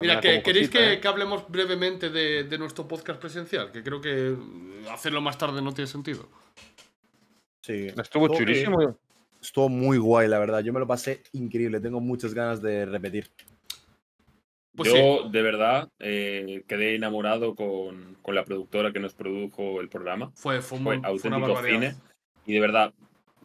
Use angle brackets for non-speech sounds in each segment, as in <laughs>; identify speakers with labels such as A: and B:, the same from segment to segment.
A: Mira, ¿queréis
B: ¿eh? que, hablemos brevemente de, nuestro podcast presencial? Que creo que mm, hacerlo más tarde no tiene sentido.
C: Sí.
A: Estuvo chulísimo. estuvo muy guay, la verdad. Yo me lo pasé increíble. Tengo muchas ganas de repetir. Pues Yo,
D: de verdad, eh, quedé enamorado con, la productora que nos produjo el programa. Fue, un, auténtico cine. Y de verdad,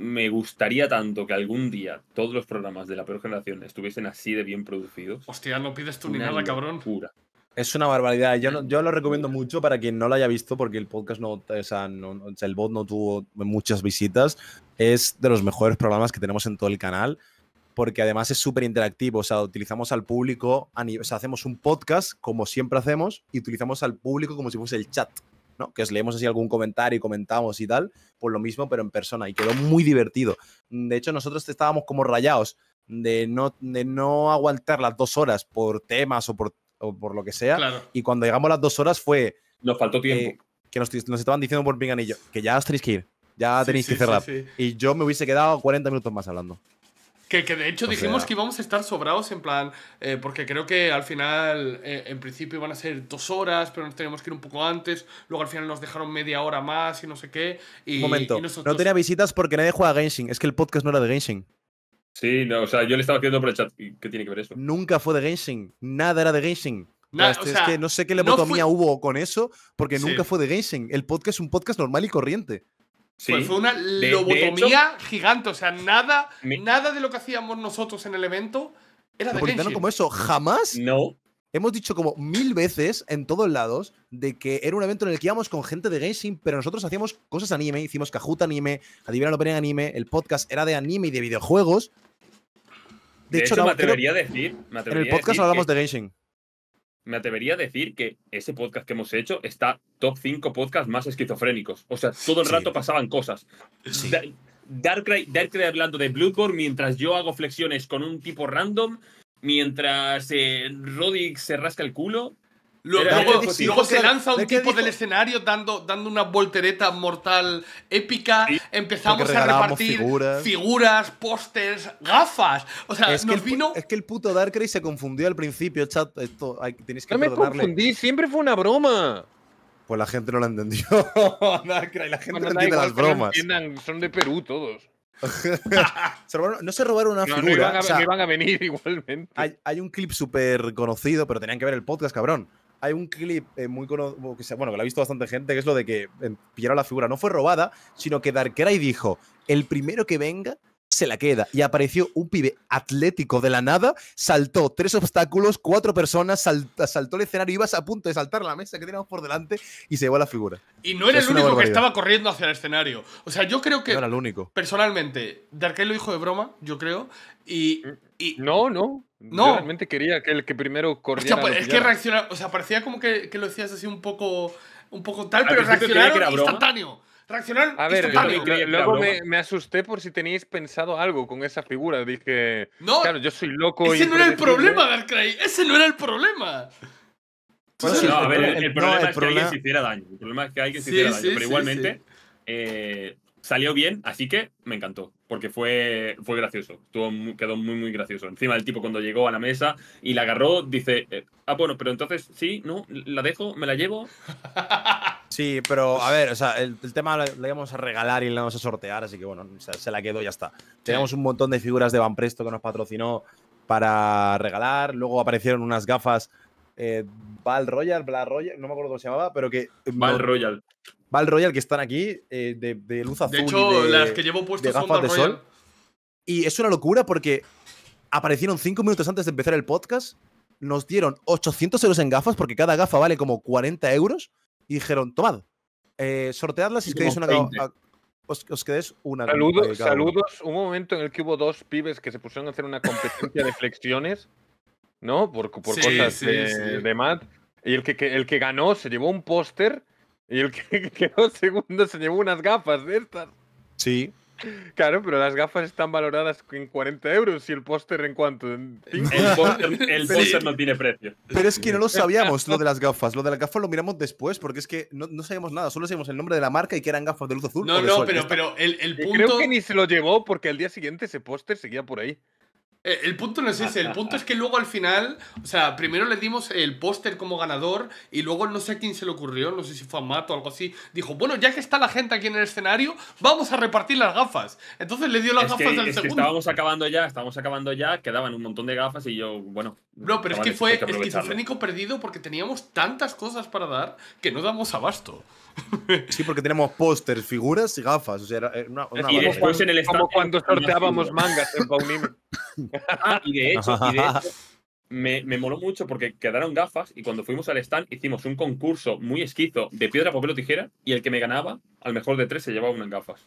D: me gustaría tanto que algún día todos los programas de la peor generación estuviesen así de bien producidos.
B: Hostia, no pides tú ni nada,
D: cabrón. Pura.
A: Es una barbaridad. Eh. Yo, lo recomiendo mucho para quien no lo haya visto, porque el podcast no, o sea, el bot no tuvo muchas visitas. Es de los mejores programas que tenemos en todo el canal, porque además es súper interactivo. O sea, utilizamos al público, o sea, hacemos un podcast como siempre hacemos y utilizamos al público como si fuese el chat. Que leemos así algún comentario y comentamos y tal, por lo mismo, pero en persona. Y quedó muy divertido. De hecho, nosotros estábamos como rayados de no, no aguantar las dos horas por temas o por, lo que sea. Y cuando llegamos las dos horas fue. Nos faltó eh, tiempo. que nos, estaban diciendo por pinganillo que ya tenéis que ir, ya tenéis que cerrar. y yo me hubiese quedado 40 minutos más hablando.
B: Que, de hecho dijimos que íbamos a estar sobrados en plan, eh, porque creo que al final, eh, en principio iban a ser dos horas, pero nos teníamos que ir un poco antes, luego al final nos dejaron media hora más y no sé qué. Y, un momento, no tenía
A: visitas porque nadie juega a Genshin, es que el podcast no era de Genshin.
D: Sí, no, o sea, yo le estaba pidiendo por el chat, ¿qué tiene que ver eso?
A: Nunca fue de Genshin, nada era de Genshin. es que no sé qué lepotomía hubo con eso, porque nunca fue de Genshin. El podcast es un podcast normal y corriente. Pues fue una lobotomía
B: gigante. O sea, nada, nada de lo que hacíamos nosotros en el evento era de Genshin. como
A: eso, jamás. No. Hemos dicho como mil veces en todos lados de que era un evento en el que íbamos con gente de Genshin, pero nosotros hacíamos cosas anime, hicimos Kahoot anime, Adivina lo en anime, el podcast era de anime y de videojuegos.
D: De, hecho, no, decir. en el podcast hablamos de Genshin me atrevería a decir que ese podcast que hemos hecho está top 5 podcasts más esquizofrénicos. O sea, todo el rato pasaban cosas. Darkrai, hablando de Bloodborne mientras yo hago flexiones con un tipo random, mientras eh, se
B: rasca el culo, Luego, se lanza un tipo del escenario dando, dando una voltereta mortal épica. Empezamos a repartir figuras, pósters, gafas. O sea, es nos que el,
A: vino. Es que el puto Darkrai se confundió al principio, chat. Esto hay, que no me confundí, siempre fue una broma. Pues la gente no la entendió.
C: <laughs> Darkrai, la gente no entiende las bromas. son de Perú todos. <laughs> no se robaron una figura. No iban, a, venir <laughs> igualmente.
A: Hay, hay un clip súper conocido, pero tenían que ver el podcast, cabrón hay un clip eh, muy conocido, que, bueno, que ha visto bastante gente, que es lo de que pillaron la figura. No fue robada, sino que Darkrai dijo, el primero que venga se la queda. Y apareció un pibe atlético de la nada, saltó tres obstáculos, cuatro personas, saltó el escenario, ibas a punto de saltar la mesa que teníamos por delante y se llevó la figura. Y no era el único que estaba
B: corriendo hacia el escenario. O sea, yo creo que. No era el único. Personalmente, Darkrai lo dijo de broma, yo creo. y no, no. No. realmente quería que el que primero corriera. Pues, es que reaccionó, o sea, parecía como que, que, lo decías así un poco, un poco tal, pero reaccionaron instantáneo. Reaccionaron a ver, luego
C: me, asusté por si teníais pensado algo con esa figura. Dije, no, claro, yo soy loco. Ese no era el problema,
B: Darkrai. Ese no era el problema. no, a ver, el, problema, es que alguien se
D: hiciera daño. El problema es que alguien se hiciera daño. Pero igualmente, eh, salió bien, así que me encantó, porque fue, fue gracioso, quedó muy, muy gracioso. Encima el tipo cuando llegó a la mesa y la agarró, dice, eh, ah, bueno, pero entonces sí, no, la dejo, me la llevo. <laughs>
A: Sí, pero a ver, o sea, el, tema le íbamos a regalar y le íbamos a sortear, así que bueno, se la quedó y ya está. teníamos un montón de figuras de Van Presto que nos patrocinó para regalar, luego aparecieron unas gafas eh, Val Royal, Bla Royal, no me acuerdo cómo se llamaba, pero que. Val Royal. Val-Royal, que están aquí, eh, de, luz azul. De hecho, de, las que llevo puestas son de Sol. Y es una locura porque aparecieron cinco minutos antes de empezar el podcast, nos dieron 800 euros en gafas, porque cada gafa vale como 40 euros, y dijeron, tomad, eh, sorteadlas y os quedéis una Os, os, una Saludos, saludos.
C: Un momento en el que hubo dos pibes que se pusieron a hacer una competencia de flexiones, ¿no? Por, por cosas de, Matt. Y el que, el que ganó se llevó un póster y el <laughs> que quedó segundo se llevó unas gafas de estas. Sí. Claro, pero las gafas están valoradas en 40 euros y el póster en cuanto el <laughs> póster no tiene precio. Pero es que no lo <laughs> sabíamos, lo de
A: las gafas. Lo de las gafas lo miramos después porque es que no, no sabíamos nada. Solo sabíamos el nombre de la
C: marca y que eran gafas de luz azul. No, no, pero, el, el punto. Creo que ni se lo llevó porque al día siguiente ese póster
B: seguía por ahí. Eh, el punto no es ese, el <laughs> punto es que luego al final, o sea, primero le dimos el póster como ganador y luego no sé a quién se le ocurrió, no sé si fue a Mato o algo así, dijo, bueno, ya que está la gente aquí en el escenario, vamos a repartir las gafas. Entonces le dio las gafas del segundo. estábamos
D: acabando ya, estábamos acabando ya, quedaban un montón de gafas y yo, bueno. No, pero es que fue esquizofrénico
B: perdido porque teníamos tantas cosas para dar que no damos abasto.
A: <laughs> Sí, porque tenemos pósters, figuras y gafas. O sea, era una, una y después en el como
B: cuando sorteábamos mangas
D: en Ah, y de hecho, <laughs> me, me, moló mucho porque quedaron gafas y cuando fuimos al stand hicimos un concurso muy esquizo de piedra, papel o tijera y el que me ganaba, al mejor de tres, se llevaba unas gafas.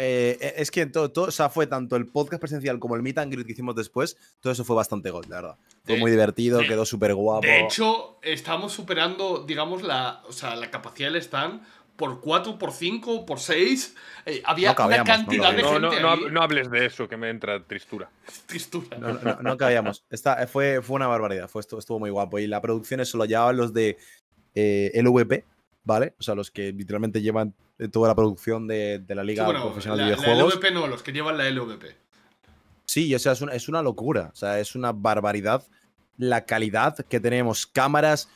A: Eh, eh, es que todo, todo, o sea, fue tanto el podcast presencial como el meet and greet que hicimos después, todo eso fue bastante gol, la verdad. Fue muy divertido, quedó súper guapo. De
B: hecho, estamos superando, digamos, la, la capacidad del stand por 4, por cinco, por seis… Eh, había una cantidad de gente. No, no,
C: hables de eso, que me entra tristura. <laughs> tristura. No, cabíamos.
A: Eh, fue, fue una barbaridad, fue, estuvo muy guapo. Y la producción eso lo llevaban los de eh, LVP, ¿vale? O sea, los que literalmente llevan toda la producción de, la Liga Profesional de Videojuegos.
B: LVP no, los que llevan la LVP.
A: Sí, o sea, es una, es una locura. O sea, es una barbaridad la calidad que tenemos, cámaras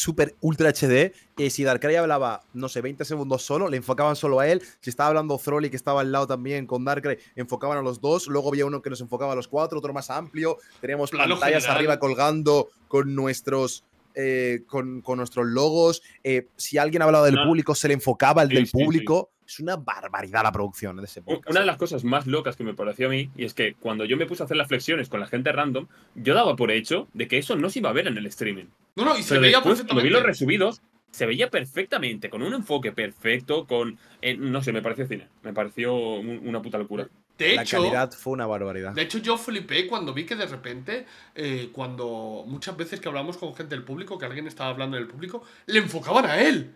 A: súper ultra HD. Que si Darkrai hablaba, no sé, 20 segundos solo, le enfocaban solo a él. Si estaba hablando Frolly, que estaba al lado también con Darkrai, enfocaban a los dos. Luego había uno que nos enfocaba a los cuatro, otro más amplio. Teníamos pantallas arriba colgando con nuestros. Eh, con, nuestros logos. Eh, si alguien hablaba del público, se le enfocaba el del público. Es una barbaridad la producción de ese
D: podcast. Una de las cosas más locas que me pareció a mí, y es que cuando yo me puse a hacer las flexiones con la gente random, yo daba por hecho de que eso no se iba a ver en el streaming. No, no, y se veía perfectamente. Cuando vi los resubidos, se veía perfectamente, con un enfoque perfecto, con... Eh, no sé, me pareció cine. Me pareció una puta locura. De hecho, la calidad fue una barbaridad.
B: De hecho, yo flipé cuando vi que de repente, eh, cuando muchas veces que hablamos con gente del público, que alguien estaba hablando del público, le enfocaban a él.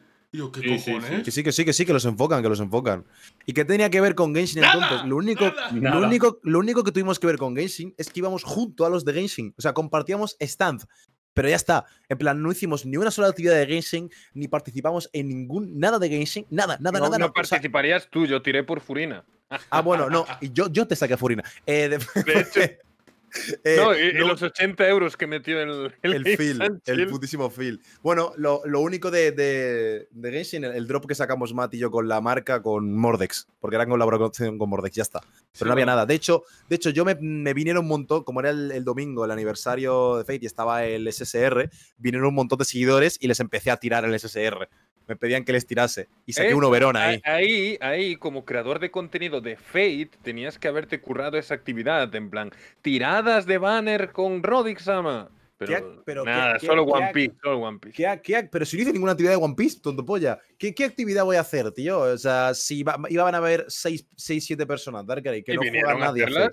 B: ¿qué cojones? Que sí,
A: que sí, que sí, que los enfocan, que los enfocan. ¿Y qué tenía que ver con Genshin entonces? Lo único, lo, único, lo único que tuvimos que ver con Genshin es que íbamos junto a los de Genshin. O sea, compartíamos stands. Pero ya está. En plan, no hicimos ni una sola actividad de Genshin, ni participamos en ningún. Nada de Genshin, nada,
C: nada, no, nada. No, participarías tú, yo tiré por Furina.
A: Ah, bueno, no. Yo, yo te saqué a Furina. Eh,
C: de hecho. <laughs> <laughs> Eh, no, y, los 80 euros que metió el, el, el el
A: putísimo Phil. Bueno, lo, único de, Genshin, el, drop que sacamos Matt y yo con la marca con Mordex, porque era colaboradores colaboración con Mordex, ya está. Pero no había nada. De hecho, de hecho yo me, vinieron un montón, como era el, el, domingo, el aniversario de Fate y estaba el SSR, vinieron un montón de seguidores y les empecé a tirar el SSR me pedían que les tirase y saqué uno un overón ahí.
C: Ahí, ahí, como creador de contenido de Fate, tenías que haberte currado esa actividad, en plan, tiradas de banner con Rodixama. Pero, nada, solo, One Piece, One
A: Piece, pero si no hice ninguna actividad de One Piece, tonto polla. ¿Qué, actividad voy a hacer, tío? O sea, si iban a haber 6, 7 personas, Dark que no a nadie. A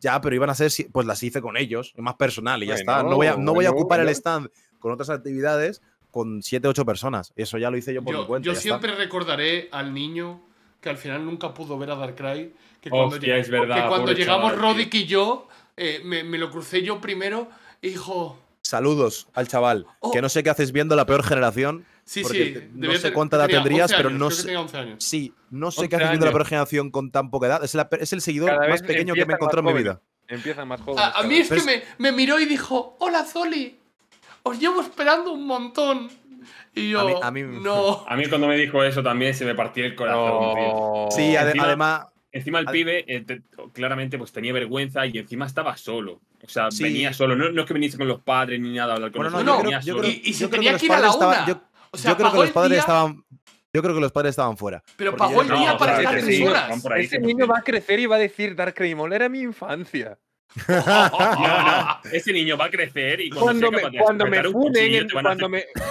A: ya, pero iban a ser, pues las hice con ellos, más personal y ya está. No, voy a, ocupar el stand con otras actividades con 7, 8 personas. Eso ya lo hice yo por mi cuenta. Yo siempre
B: recordaré al niño que al final nunca pudo ver a Darkrai, que cuando, Hostia, verdad, que cuando llegamos Rodick y yo, eh, me, lo crucé yo primero, hijo...
A: Saludos al chaval, oh. que no sé qué haces viendo la peor generación. Sí, sí. No sé cuánta edad tendrías, pero no sé.
B: Sí, no sé qué haces viendo la peor
A: generación con tan poca edad. Es, el seguidor más pequeño
B: que me he en mi vida. empieza más joven A, mí es que me miró y dijo: Hola, Zoli os llevo esperando un montón.
D: Y yo, a mí, a mí, no. <laughs> A mí cuando me dijo eso también se me partió el corazón. Sí, además... Encima el pibe eh, claramente pues tenía vergüenza y encima estaba solo. O sea, venía solo. No, es que viniese con los padres ni nada a hablar con no, no, y, se tenía que ir a la una. yo, creo que los padres
A: estaban... Yo creo que los padres estaban fuera. Pero pagó el día para estar tres horas. Ese niño
C: va a crecer y va a decir Dark era mi infancia. <laughs> ese niño va a crecer y cuando, me, cuando me, funen en,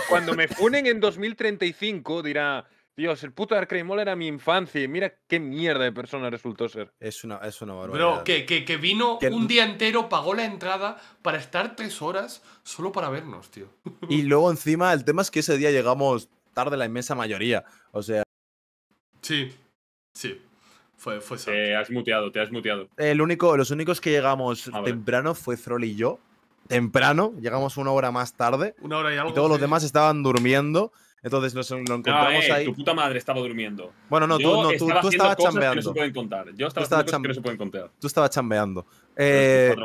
C: cuando, me, funen en 2035 dirá, Dios, el puto Mall era mi infancia y mira qué mierda de persona resultó ser. Es una, es una barbaridad. que,
B: que, vino un día entero, pagó la entrada para estar tres horas solo para vernos, tío.
A: Y luego encima, el tema es que ese día llegamos tarde la inmensa mayoría. O sea...
D: Sí, sí. Te has muteado, te has muteado.
A: El único, los únicos que llegamos ah, temprano fue Frol y yo. Temprano, llegamos una hora más tarde.
D: Una hora y algo. Y todos los
A: demás estaban durmiendo. Entonces nos lo ah, encontramos eh, ahí. Tu
D: puta madre estaba durmiendo. Bueno, no, yo tú, tú, tú estabas chambeando. Que no se pueden contar. Yo estaba, chambeando
A: Tú estabas chambeando. Eh,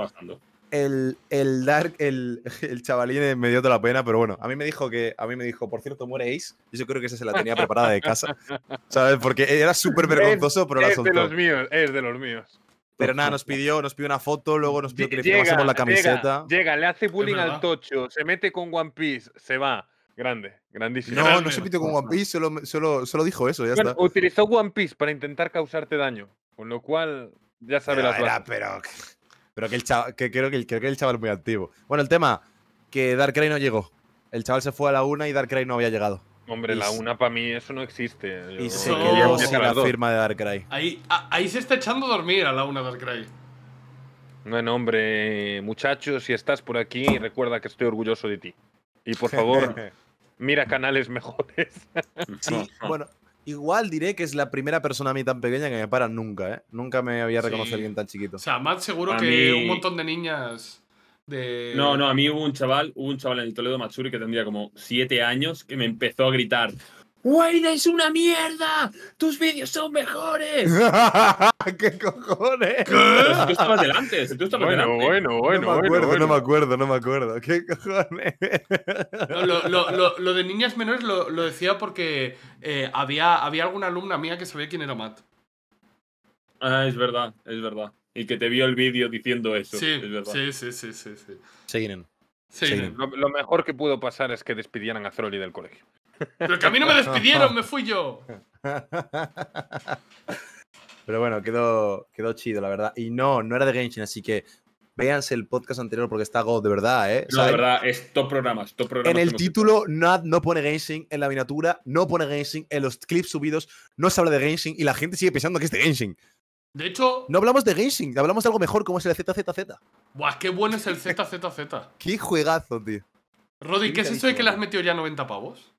A: el, Dark, el, chavalín me dio toda la pena, pero bueno, a mí me dijo que, a mí me dijo, por cierto, muere Ace. yo creo que esa se la tenía preparada de casa, <laughs> ¿sabes? Porque era súper vergonzoso, pero la soltó. Es de los
C: míos, es de los míos. Pero nada, nos pidió, nos pidió una foto, luego nos pidió que le firmásemos la camiseta. Llega, le hace bullying al tocho, se mete con One Piece, se va. Grande, grandísimo. No, no se pidió con One
A: Piece, solo, dijo eso, ya está.
C: Utilizó One Piece para intentar causarte daño, con lo cual ya sabe la verdad pero...
A: Pero que el chaval, que creo que, el, el chaval es muy activo. Bueno, el tema, que Darkrai no llegó. El chaval se fue a la una y Darkrai no había llegado. Hombre, la una
B: para mí eso no existe. y se quedó sin la firma de Darkrai. Ahí, ahí se está echando a dormir a la una Darkrai.
C: Bueno, hombre, muchachos, si estás por aquí, recuerda que estoy orgulloso de ti. Y por <laughs> favor,
B: <laughs>
C: mira canales mejores. sí, bueno,
A: Igual diré que es la primera persona a mí tan pequeña que me para nunca, ¿eh? Nunca me había reconocido alguien tan chiquito. O
B: sea, más seguro que un montón de niñas de... No, no,
D: a mí hubo un chaval, hubo un chaval en el Toledo Machuri que tendría como siete años que me empezó a gritar
B: Wade es una
C: mierda, tus vídeos son mejores.
D: <laughs> ¿Qué cojones? tú
A: estabas
B: delante, tú estabas bueno, delante. Bueno, bueno, no me acuerdo, bueno. No me
A: acuerdo, no me acuerdo. ¿Qué cojones?
B: lo, de niñas menores lo, decía porque eh, había, había alguna alumna mía que sabía quién era Matt.
D: Ah, es verdad, es verdad. Y que te vio el vídeo diciendo eso. Sí, sí, sí, sí, sí. sí. Sí. Lo,
C: mejor que pudo pasar es que despidieran a Zroli del colegio. Pero que a mí no
B: me despidieron, me fui yo.
A: Pero bueno, quedó, quedó chido, la verdad. Y no, no era de Genshin, así que véanse el podcast anterior porque está God, de verdad, ¿eh? verdad,
D: es top programas,
B: top programas En el
A: título no, no, pone Genshin, en la miniatura no pone Genshin, en los clips subidos no se habla de Genshin y la gente sigue pensando que es de Genshin. De hecho... No hablamos de Genshin, hablamos de algo mejor como es el ZZZ.
B: Buah, qué bueno es el ZZZ.
A: <laughs> qué juegazo, tío.
B: Rodi, ¿qué es eso de que le has metido ya 90 pavos?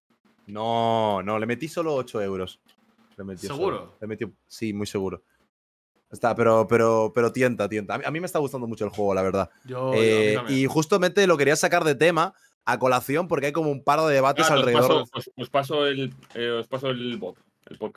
A: No, no, le metí solo 8 euros. ¿Seguro? le sí, muy seguro. Está, pero, pero, pero tienta, tienta. A mí, me está gustando mucho el juego, la verdad.
B: Eh, y
A: justamente lo quería sacar de tema a colación porque hay como un par de debates alrededor.
B: paso, el, eh, os paso el bot, el podcast.